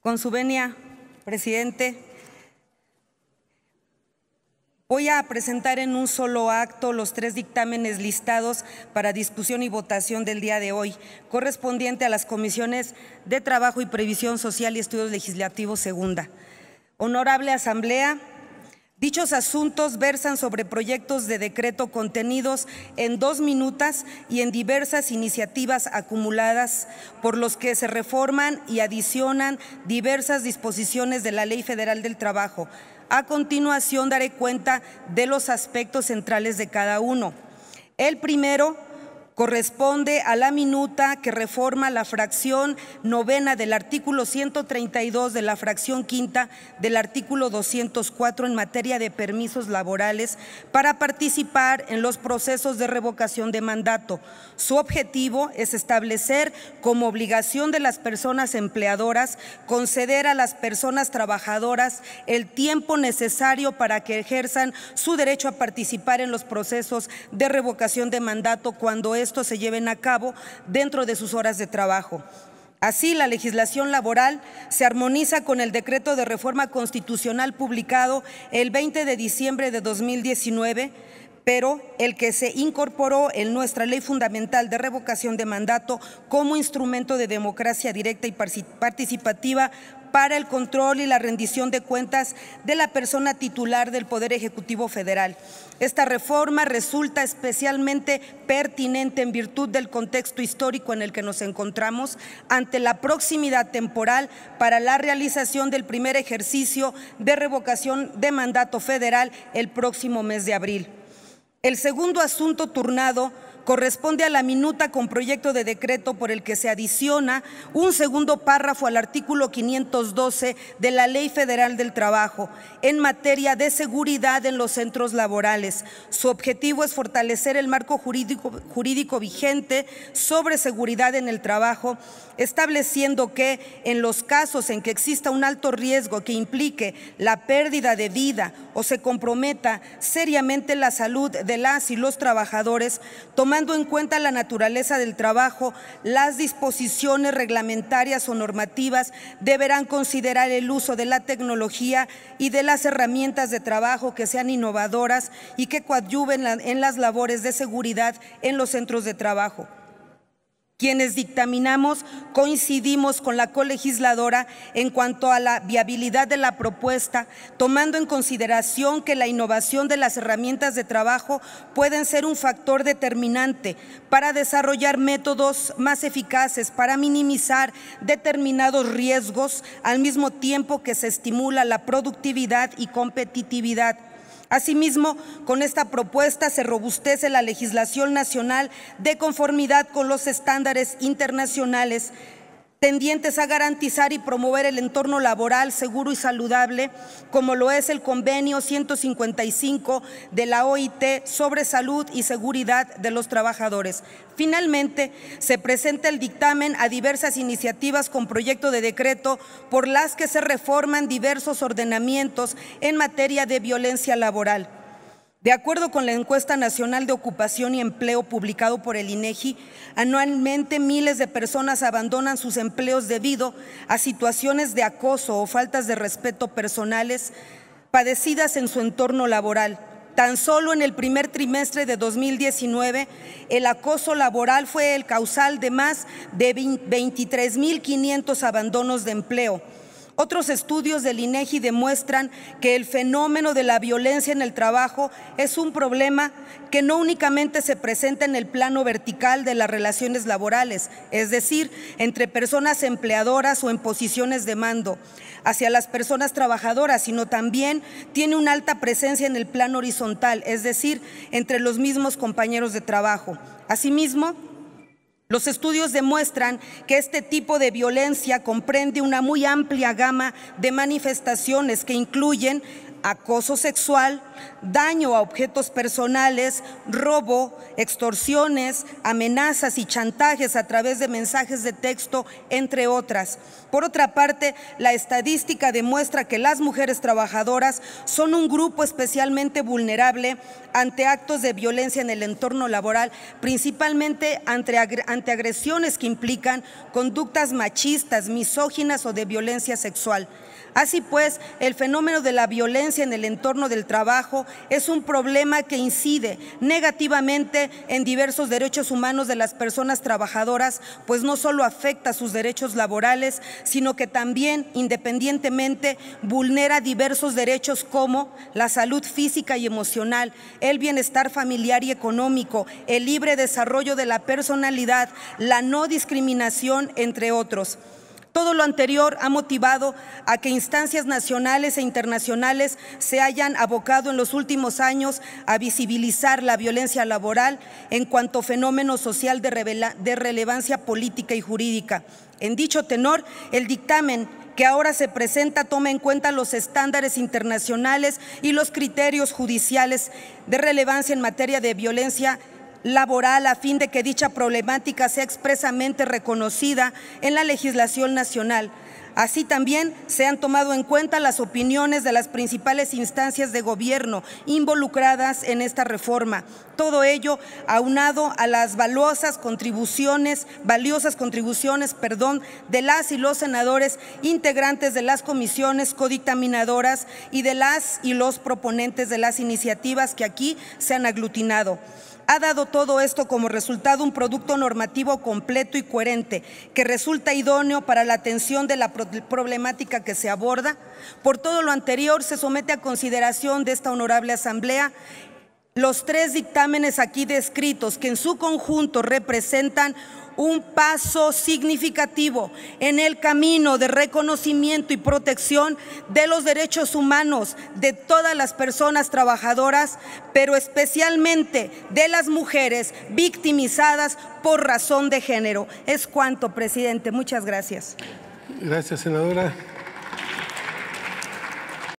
Con su venia, presidente, voy a presentar en un solo acto los tres dictámenes listados para discusión y votación del día de hoy, correspondiente a las comisiones de Trabajo y Previsión Social y Estudios Legislativos Segunda. Honorable Asamblea, Dichos asuntos versan sobre proyectos de decreto contenidos en dos minutas y en diversas iniciativas acumuladas, por los que se reforman y adicionan diversas disposiciones de la Ley Federal del Trabajo. A continuación daré cuenta de los aspectos centrales de cada uno. El primero corresponde a la minuta que reforma la fracción novena del artículo 132 de la fracción quinta del artículo 204 en materia de permisos laborales para participar en los procesos de revocación de mandato. Su objetivo es establecer como obligación de las personas empleadoras conceder a las personas trabajadoras el tiempo necesario para que ejerzan su derecho a participar en los procesos de revocación de mandato cuando es se lleven a cabo dentro de sus horas de trabajo. Así, la legislación laboral se armoniza con el decreto de reforma constitucional publicado el 20 de diciembre de 2019, pero el que se incorporó en nuestra ley fundamental de revocación de mandato como instrumento de democracia directa y participativa para el control y la rendición de cuentas de la persona titular del Poder Ejecutivo Federal. Esta reforma resulta especialmente pertinente en virtud del contexto histórico en el que nos encontramos ante la proximidad temporal para la realización del primer ejercicio de revocación de mandato federal el próximo mes de abril. El segundo asunto turnado corresponde a la minuta con proyecto de decreto por el que se adiciona un segundo párrafo al artículo 512 de la Ley Federal del Trabajo en materia de seguridad en los centros laborales. Su objetivo es fortalecer el marco jurídico, jurídico vigente sobre seguridad en el trabajo, estableciendo que en los casos en que exista un alto riesgo que implique la pérdida de vida, o se comprometa seriamente la salud de las y los trabajadores, tomando en cuenta la naturaleza del trabajo, las disposiciones reglamentarias o normativas deberán considerar el uso de la tecnología y de las herramientas de trabajo que sean innovadoras y que coadyuven en las labores de seguridad en los centros de trabajo. Quienes dictaminamos coincidimos con la colegisladora en cuanto a la viabilidad de la propuesta, tomando en consideración que la innovación de las herramientas de trabajo pueden ser un factor determinante para desarrollar métodos más eficaces para minimizar determinados riesgos al mismo tiempo que se estimula la productividad y competitividad Asimismo, con esta propuesta se robustece la legislación nacional de conformidad con los estándares internacionales tendientes a garantizar y promover el entorno laboral seguro y saludable, como lo es el convenio 155 de la OIT sobre salud y seguridad de los trabajadores. Finalmente, se presenta el dictamen a diversas iniciativas con proyecto de decreto por las que se reforman diversos ordenamientos en materia de violencia laboral. De acuerdo con la encuesta nacional de ocupación y empleo publicado por el INEGI, anualmente miles de personas abandonan sus empleos debido a situaciones de acoso o faltas de respeto personales padecidas en su entorno laboral. Tan solo en el primer trimestre de 2019, el acoso laboral fue el causal de más de 23.500 abandonos de empleo otros estudios del INEGI demuestran que el fenómeno de la violencia en el trabajo es un problema que no únicamente se presenta en el plano vertical de las relaciones laborales, es decir, entre personas empleadoras o en posiciones de mando, hacia las personas trabajadoras, sino también tiene una alta presencia en el plano horizontal, es decir, entre los mismos compañeros de trabajo. Asimismo, los estudios demuestran que este tipo de violencia comprende una muy amplia gama de manifestaciones que incluyen acoso sexual, daño a objetos personales, robo, extorsiones, amenazas y chantajes a través de mensajes de texto, entre otras. Por otra parte, la estadística demuestra que las mujeres trabajadoras son un grupo especialmente vulnerable ante actos de violencia en el entorno laboral, principalmente ante, agresiones que implican conductas machistas, misóginas o de violencia sexual. Así pues, el fenómeno de la violencia en el entorno del trabajo es un problema que incide negativamente en diversos derechos humanos de las personas trabajadoras, pues no solo afecta sus derechos laborales, sino que también, independientemente, vulnera diversos derechos como la salud física y emocional, el bienestar familiar y económico, el libre desarrollo de la personalidad, la no discriminación, entre otros. Todo lo anterior ha motivado a que instancias nacionales e internacionales se hayan abocado en los últimos años a visibilizar la violencia laboral en cuanto fenómeno social de, relevancia política y jurídica. En dicho tenor, el dictamen que ahora se presenta toma en cuenta los estándares internacionales y los criterios judiciales de relevancia en materia de violencia laboral a fin de que dicha problemática sea expresamente reconocida en la legislación nacional. Así también se han tomado en cuenta las opiniones de las principales instancias de gobierno involucradas en esta reforma. Todo ello aunado a las valiosas contribuciones, valiosas contribuciones, perdón, de las y los senadores integrantes de las comisiones codictaminadoras y de las y los proponentes de las iniciativas que aquí se han aglutinado ha dado todo esto como resultado un producto normativo completo y coherente que resulta idóneo para la atención de la problemática que se aborda. Por todo lo anterior, se somete a consideración de esta honorable Asamblea los tres dictámenes aquí descritos que en su conjunto representan un paso significativo en el camino de reconocimiento y protección de los derechos humanos de todas las personas trabajadoras, pero especialmente de las mujeres victimizadas por razón de género. Es cuanto, presidente. Muchas gracias. Gracias, senadora.